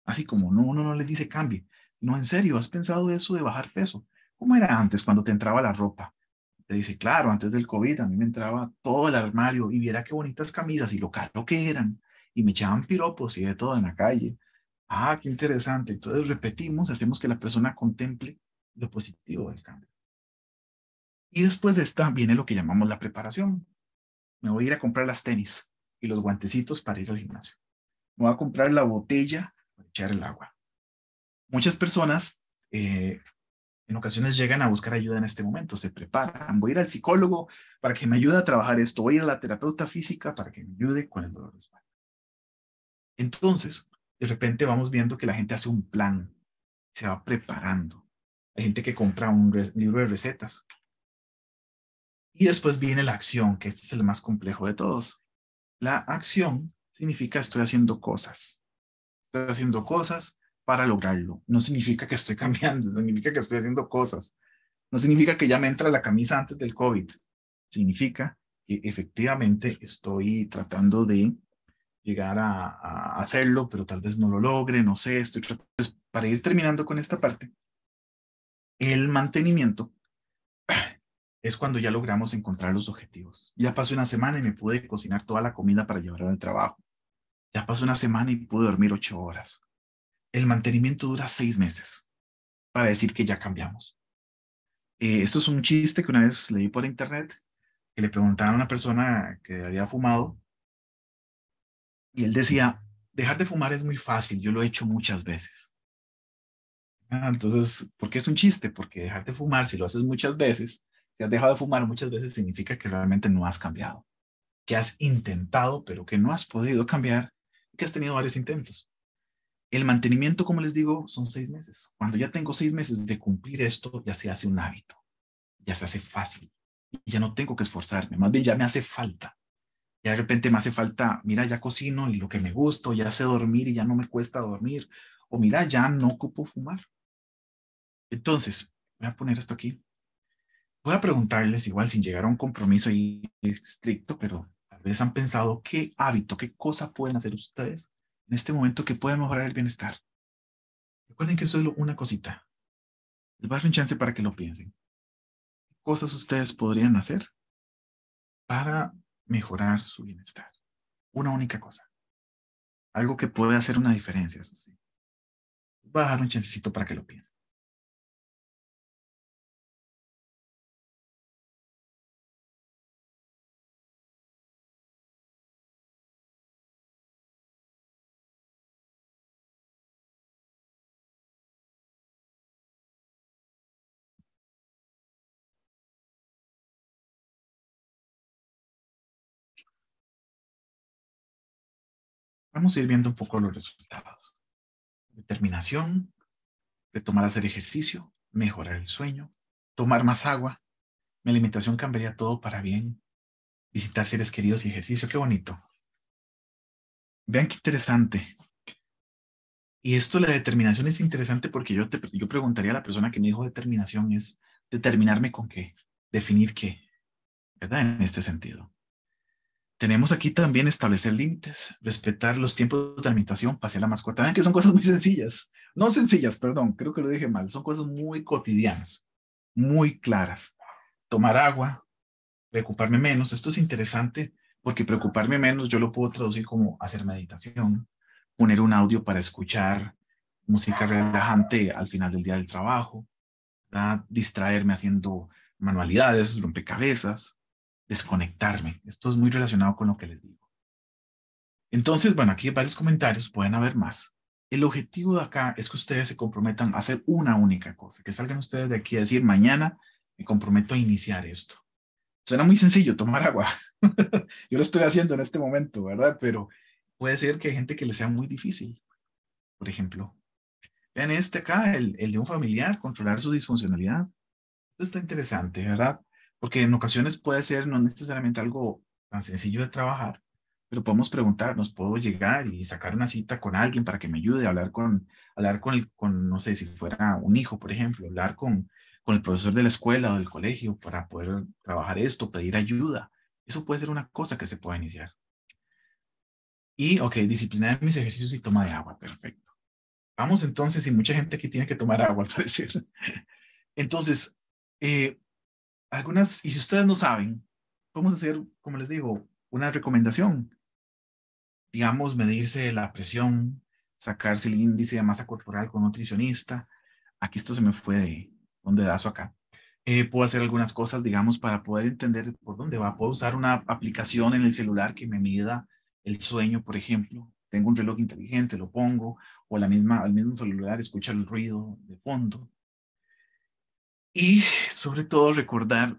Así como no, uno no le dice cambie. No, en serio, ¿has pensado eso de bajar peso? ¿Cómo era antes cuando te entraba la ropa? Te dice, claro, antes del COVID a mí me entraba todo el armario y viera qué bonitas camisas y lo caro que eran y me echaban piropos y de todo en la calle. Ah, qué interesante. Entonces repetimos, hacemos que la persona contemple lo positivo del cambio. Y después de esta viene lo que llamamos la preparación. Me voy a ir a comprar las tenis y los guantecitos para ir al gimnasio. Me voy a comprar la botella para echar el agua. Muchas personas eh, en ocasiones llegan a buscar ayuda en este momento, se preparan. Voy a ir al psicólogo para que me ayude a trabajar esto, voy a ir a la terapeuta física para que me ayude con el dolor de espalda. Entonces, de repente vamos viendo que la gente hace un plan, se va preparando. Hay gente que compra un libro de recetas. Y después viene la acción, que este es el más complejo de todos. La acción significa estoy haciendo cosas. Estoy haciendo cosas para lograrlo. No significa que estoy cambiando, significa que estoy haciendo cosas. No significa que ya me entra la camisa antes del COVID. Significa que efectivamente estoy tratando de llegar a, hacerlo, pero tal vez no lo logre, no sé, estoy para ir terminando con esta parte, el mantenimiento es cuando ya logramos encontrar los objetivos. Ya pasó una semana y me pude cocinar toda la comida para llevar al trabajo. Ya pasó una semana y pude dormir ocho horas. El mantenimiento dura seis meses para decir que ya cambiamos. Eh, esto es un chiste que una vez leí por internet que le preguntaron a una persona que había fumado y él decía, dejar de fumar es muy fácil, yo lo he hecho muchas veces. Ah, entonces, ¿por qué es un chiste? Porque dejar de fumar, si lo haces muchas veces, si has dejado de fumar muchas veces, significa que realmente no has cambiado, que has intentado, pero que no has podido cambiar, que has tenido varios intentos. El mantenimiento, como les digo, son seis meses. Cuando ya tengo seis meses de cumplir esto, ya se hace un hábito, ya se hace fácil, ya no tengo que esforzarme, más bien ya me hace falta. Y de repente me hace falta, mira, ya cocino y lo que me gusto, ya sé dormir y ya no me cuesta dormir. O mira, ya no ocupo fumar. Entonces, voy a poner esto aquí. Voy a preguntarles igual sin llegar a un compromiso ahí estricto, pero tal vez han pensado qué hábito, qué cosa pueden hacer ustedes en este momento que pueda mejorar el bienestar. Recuerden que es solo una cosita. Les va a dar un chance para que lo piensen. ¿Qué cosas ustedes podrían hacer para mejorar su bienestar. Una única cosa. Algo que puede hacer una diferencia, eso sí. Voy a dar un chancecito para que lo piensen. Vamos a ir viendo un poco los resultados. Determinación, retomar hacer ejercicio, mejorar el sueño, tomar más agua. Mi alimentación cambiaría todo para bien. Visitar seres queridos y ejercicio, qué bonito. Vean qué interesante. Y esto, la determinación es interesante porque yo, te, yo preguntaría a la persona que me dijo determinación es determinarme con qué, definir qué, ¿verdad? En este sentido tenemos aquí también establecer límites, respetar los tiempos de alimentación, pasear la mascota. Vean que son cosas muy sencillas, no sencillas, perdón, creo que lo dije mal, son cosas muy cotidianas, muy claras. Tomar agua, preocuparme menos, esto es interesante porque preocuparme menos yo lo puedo traducir como hacer meditación, poner un audio para escuchar música relajante al final del día del trabajo, distraerme haciendo manualidades, rompecabezas, desconectarme. Esto es muy relacionado con lo que les digo. Entonces, bueno, aquí hay varios comentarios, pueden haber más. El objetivo de acá es que ustedes se comprometan a hacer una única cosa, que salgan ustedes de aquí a decir, mañana me comprometo a iniciar esto. Suena muy sencillo, tomar agua. Yo lo estoy haciendo en este momento, ¿verdad? Pero puede ser que hay gente que le sea muy difícil, por ejemplo. Vean este acá, el, de un familiar, controlar su disfuncionalidad. está interesante, ¿verdad? porque en ocasiones puede ser no necesariamente algo tan sencillo de trabajar, pero podemos preguntarnos, puedo llegar y sacar una cita con alguien para que me ayude a hablar con, hablar con, el, con no sé, si fuera un hijo, por ejemplo, hablar con, con el profesor de la escuela o del colegio para poder trabajar esto, pedir ayuda. Eso puede ser una cosa que se pueda iniciar. Y, ok, de mis ejercicios y toma de agua, perfecto. Vamos entonces, y mucha gente aquí tiene que tomar agua, al parecer. Entonces, eh, algunas, y si ustedes no saben, podemos hacer, como les digo, una recomendación. Digamos, medirse la presión, sacarse el índice de masa corporal con nutricionista. Aquí esto se me fue de donde dazo acá. Eh, puedo hacer algunas cosas, digamos, para poder entender por dónde va. Puedo usar una aplicación en el celular que me mida el sueño, por ejemplo. Tengo un reloj inteligente, lo pongo, o la misma, al mismo celular escucha el ruido de fondo. Y sobre todo recordar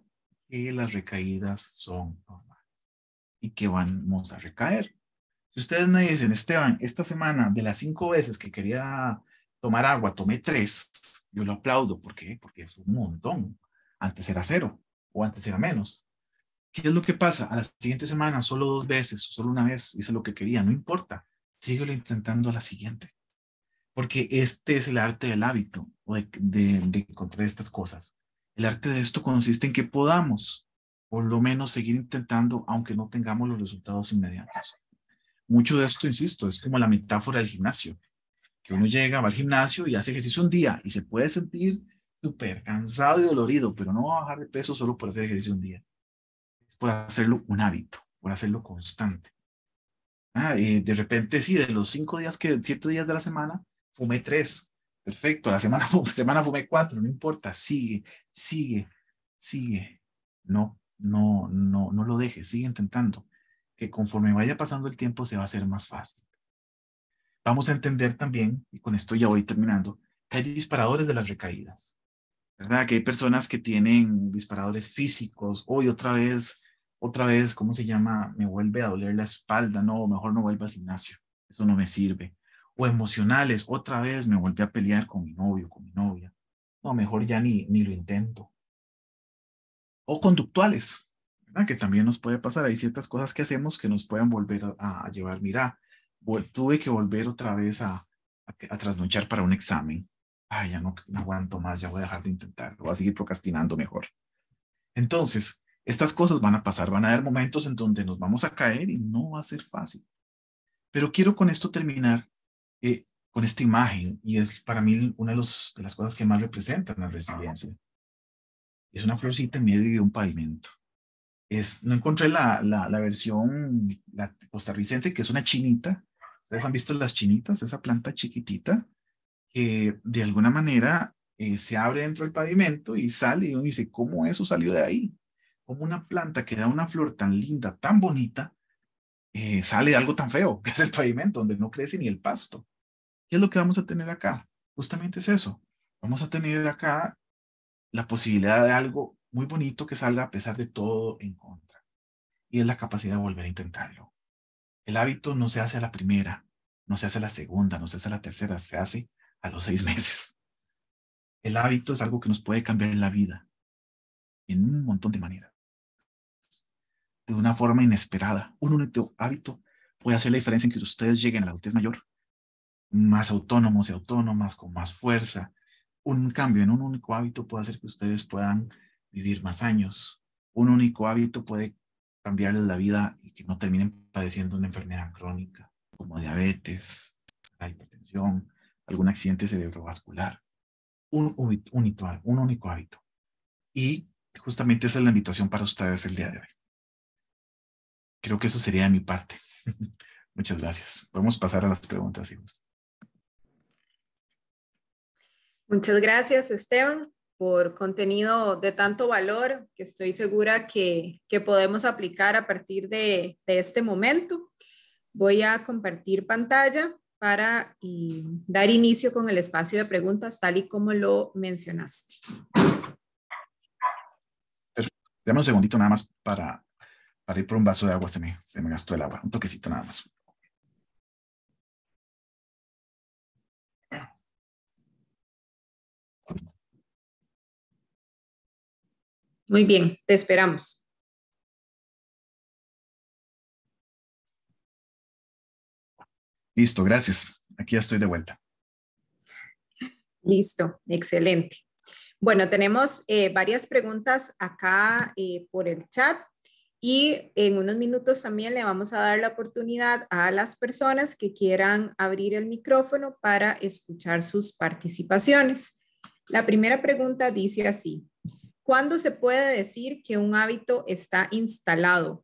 que las recaídas son normales y que vamos a recaer. Si ustedes me dicen, Esteban, esta semana de las cinco veces que quería tomar agua, tomé tres, yo lo aplaudo. ¿Por qué? Porque es un montón. Antes era cero o antes era menos. ¿Qué es lo que pasa? A la siguiente semana, solo dos veces, solo una vez, hice lo que quería, no importa. Síguelo intentando a la siguiente porque este es el arte del hábito, o de, de, encontrar estas cosas. El arte de esto consiste en que podamos, por lo menos, seguir intentando, aunque no tengamos los resultados inmediatos. Mucho de esto, insisto, es como la metáfora del gimnasio, que uno llega, va al gimnasio y hace ejercicio un día y se puede sentir súper cansado y dolorido, pero no va a bajar de peso solo por hacer ejercicio un día. Es por hacerlo un hábito, por hacerlo constante. Ah, y eh, de repente, sí, de los cinco días, que siete días de la semana, fumé tres, perfecto, la semana, semana fumé cuatro, no importa, sigue, sigue, sigue. No, no, no, no lo deje, sigue intentando, que conforme vaya pasando el tiempo se va a hacer más fácil. Vamos a entender también, y con esto ya voy terminando, que hay disparadores de las recaídas, ¿verdad? Que hay personas que tienen disparadores físicos, hoy otra vez, otra vez, ¿cómo se llama? Me vuelve a doler la espalda, no, mejor no vuelva al gimnasio, eso no me sirve o emocionales, otra vez me volví a pelear con mi novio, con mi novia. No, mejor ya ni, ni lo intento. O conductuales, que también nos puede pasar. Hay ciertas cosas que hacemos que nos pueden volver a, llevar. Mira, tuve que volver otra vez a, a, trasnochar para un examen. Ay, ya no, no aguanto más, ya voy a dejar de intentar, voy a seguir procrastinando mejor. Entonces, estas cosas van a pasar, van a haber momentos en donde nos vamos a caer y no va a ser fácil. Pero quiero con esto terminar eh, con esta imagen y es para mí una de, las cosas que más representan la resiliencia. Es una florcita en medio de un pavimento. Es, no encontré la, la, versión la costarricense, que es una chinita. Ustedes han visto las chinitas, esa planta chiquitita, que de alguna manera eh, se abre dentro del pavimento y sale y uno dice, ¿cómo eso salió de ahí? como una planta que da una flor tan linda, tan bonita, eh, sale de algo tan feo, que es el pavimento, donde no crece ni el pasto? ¿Qué es lo que vamos a tener acá? Justamente es eso. Vamos a tener acá la posibilidad de algo muy bonito que salga a pesar de todo en contra. Y es la capacidad de volver a intentarlo. El hábito no se hace a la primera, no se hace a la segunda, no se hace a la tercera, se hace a los seis meses. El hábito es algo que nos puede cambiar la vida en un montón de maneras. De una forma inesperada. Un único hábito puede hacer la diferencia en que ustedes lleguen a la adultez mayor más autónomos y autónomas, con más fuerza. Un cambio en un único hábito puede hacer que ustedes puedan vivir más años. Un único hábito puede cambiarles la vida y que no terminen padeciendo una enfermedad crónica como diabetes, la hipertensión, algún accidente cerebrovascular. Un, un, un único hábito. Y justamente esa es la invitación para ustedes el día de hoy. Creo que eso sería de mi parte. Muchas gracias. Podemos pasar a las preguntas, si Muchas gracias, Esteban, por contenido de tanto valor que estoy segura que, podemos aplicar a partir de, este momento. Voy a compartir pantalla para eh, dar inicio con el espacio de preguntas tal y como lo mencionaste. Dame un segundito nada más para, para ir por un vaso de agua, se me, se me gastó el agua, un toquecito nada más. Muy bien, te esperamos. Listo, gracias. Aquí estoy de vuelta. Listo, excelente. Bueno, tenemos eh, varias preguntas acá eh, por el chat y en unos minutos también le vamos a dar la oportunidad a las personas que quieran abrir el micrófono para escuchar sus participaciones. La primera pregunta dice así, ¿Cuándo se puede decir que un hábito está instalado?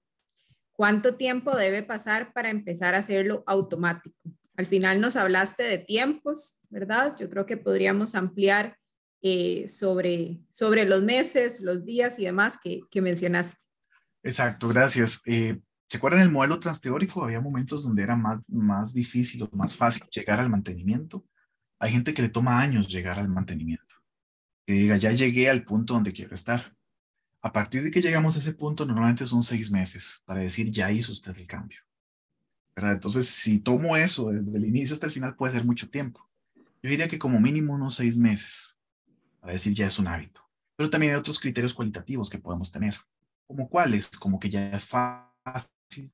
¿Cuánto tiempo debe pasar para empezar a hacerlo automático? Al final nos hablaste de tiempos, ¿verdad? Yo creo que podríamos ampliar eh, sobre, sobre los meses, los días y demás que, mencionaste. Exacto, gracias. Eh, ¿Se acuerdan el modelo transteórico? Había momentos donde era más, más difícil o más fácil llegar al mantenimiento. Hay gente que le toma años llegar al mantenimiento que diga, ya llegué al punto donde quiero estar. A partir de que llegamos a ese punto, normalmente son seis meses para decir, ya hizo usted el cambio. ¿verdad? Entonces, si tomo eso desde el inicio hasta el final, puede ser mucho tiempo. Yo diría que como mínimo unos seis meses para decir ya es un hábito. Pero también hay otros criterios cualitativos que podemos tener. ¿Como cuáles? Como que ya es fácil,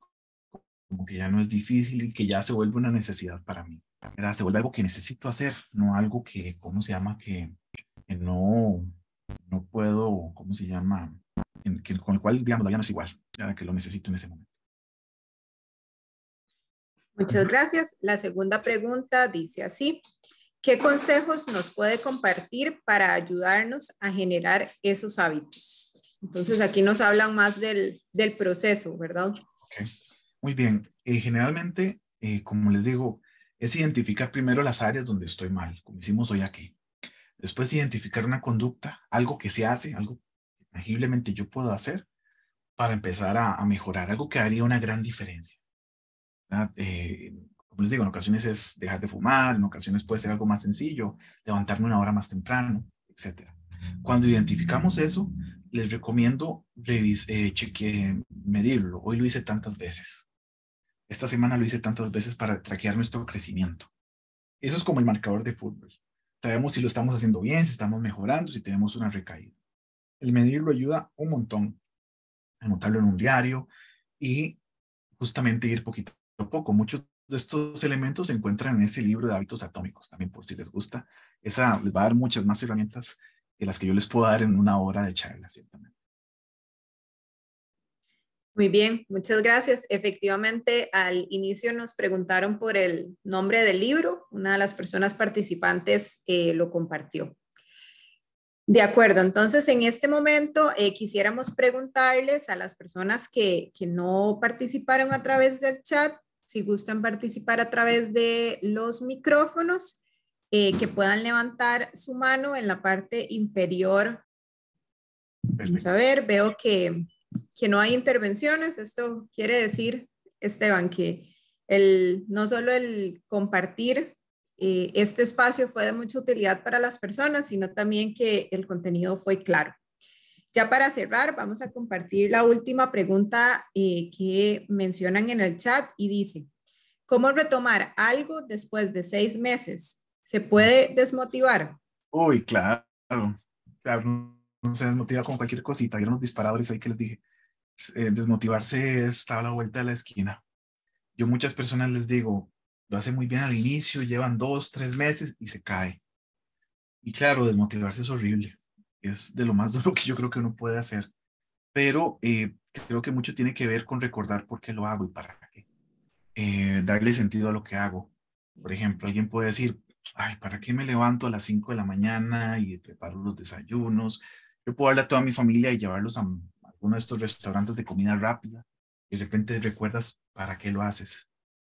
como que ya no es difícil y que ya se vuelve una necesidad para mí. ¿verdad? Se vuelve algo que necesito hacer, no algo que, ¿cómo se llama? Que, no, no puedo, ¿cómo se llama? que, con el cual, digamos, la no es igual, ya que lo necesito en ese momento. Muchas gracias. La segunda pregunta dice así, ¿qué consejos nos puede compartir para ayudarnos a generar esos hábitos? Entonces aquí nos hablan más del, del proceso, ¿verdad? Ok, Muy bien. Eh, generalmente, eh, como les digo, es identificar primero las áreas donde estoy mal, como hicimos hoy aquí. Después identificar una conducta, algo que se hace, algo que tangiblemente yo puedo hacer para empezar a, mejorar, algo que haría una gran diferencia. Eh, como les digo, en ocasiones es dejar de fumar, en ocasiones puede ser algo más sencillo, levantarme una hora más temprano, etc. Cuando identificamos eso, les recomiendo eh, medirlo. Hoy lo hice tantas veces. Esta semana lo hice tantas veces para traquear nuestro crecimiento. Eso es como el marcador de fútbol sabemos si lo estamos haciendo bien, si estamos mejorando, si tenemos una recaída. El medirlo ayuda un montón. Anotarlo en un diario y justamente ir poquito a poco. Muchos de estos elementos se encuentran en ese libro de hábitos atómicos, también por si les gusta. Esa les va a dar muchas más herramientas que las que yo les puedo dar en una hora de charla, ciertamente. Muy bien, muchas gracias. Efectivamente, al inicio nos preguntaron por el nombre del libro. Una de las personas participantes eh, lo compartió. De acuerdo, entonces en este momento eh, quisiéramos preguntarles a las personas que, no participaron a través del chat, si gustan participar a través de los micrófonos, eh, que puedan levantar su mano en la parte inferior. a ver, veo que que no hay intervenciones. Esto quiere decir, Esteban, que no solo el compartir eh, este espacio fue de mucha utilidad para las personas, sino también que el contenido fue claro. Ya para cerrar, vamos a compartir la última pregunta eh, que mencionan en el chat y dice, ¿cómo retomar algo después de seis meses? ¿Se puede desmotivar? Uy, claro, claro no se desmotiva con cualquier cosita. Vieron los disparadores ahí que les dije. Eh, desmotivarse está a la vuelta de la esquina. Yo muchas personas les digo, lo hace muy bien al inicio, llevan dos, tres meses y se cae. Y claro, desmotivarse es horrible. Es de lo más duro que yo creo que uno puede hacer. Pero eh, creo que mucho tiene que ver con recordar por qué lo hago y para qué. Eh, darle sentido a lo que hago. Por ejemplo, alguien puede decir, ay, ¿para qué me levanto a las cinco de la mañana y preparo los desayunos? puedo darle a toda mi familia y llevarlos a alguno de estos restaurantes de comida rápida y de repente recuerdas para qué lo haces.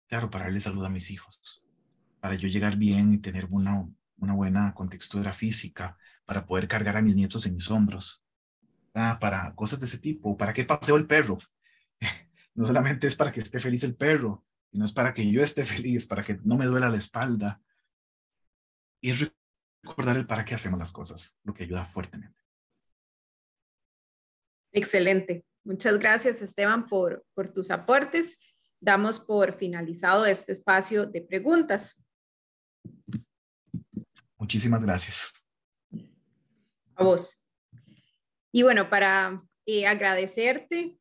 Claro, para darle salud a mis hijos, para yo llegar bien y tener una, una buena contextura física, para poder cargar a mis nietos en mis hombros, ah, para cosas de ese tipo, para qué paseo el perro. no solamente es para que esté feliz el perro, sino es para que yo esté feliz, para que no me duela la espalda. Y es recordar el para qué hacemos las cosas, lo que ayuda fuertemente. Excelente. Muchas gracias, Esteban, por, tus aportes. Damos por finalizado este espacio de preguntas. Muchísimas gracias. A vos. Y bueno, para eh, agradecerte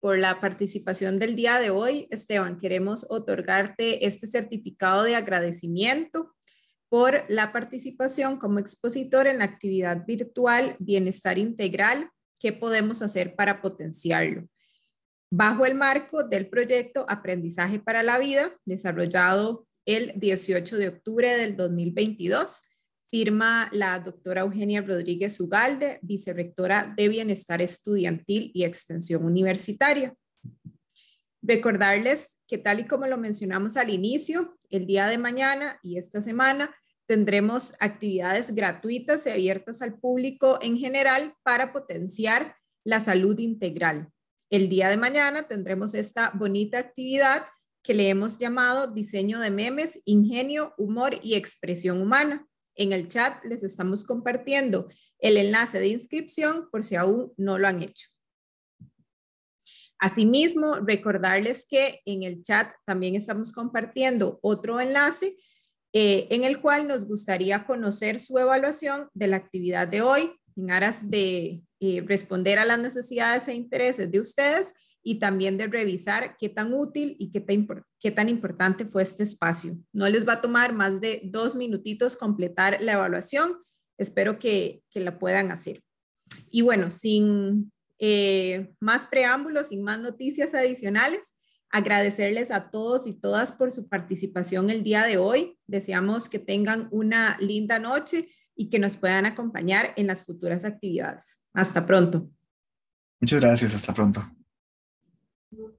por la participación del día de hoy, Esteban, queremos otorgarte este certificado de agradecimiento por la participación como expositor en la actividad virtual Bienestar Integral ¿Qué podemos hacer para potenciarlo? Bajo el marco del proyecto Aprendizaje para la Vida, desarrollado el 18 de octubre del 2022, firma la doctora Eugenia Rodríguez Ugalde, vicerrectora de Bienestar Estudiantil y Extensión Universitaria. Recordarles que tal y como lo mencionamos al inicio, el día de mañana y esta semana Tendremos actividades gratuitas y abiertas al público en general para potenciar la salud integral. El día de mañana tendremos esta bonita actividad que le hemos llamado diseño de memes, ingenio, humor y expresión humana. En el chat les estamos compartiendo el enlace de inscripción por si aún no lo han hecho. Asimismo, recordarles que en el chat también estamos compartiendo otro enlace eh, en el cual nos gustaría conocer su evaluación de la actividad de hoy en aras de eh, responder a las necesidades e intereses de ustedes y también de revisar qué tan útil y qué tan, importante fue este espacio. No les va a tomar más de dos minutitos completar la evaluación. Espero que, la puedan hacer. Y bueno, sin eh, más preámbulos, sin más noticias adicionales, agradecerles a todos y todas por su participación el día de hoy. Deseamos que tengan una linda noche y que nos puedan acompañar en las futuras actividades. Hasta pronto. Muchas gracias, hasta pronto.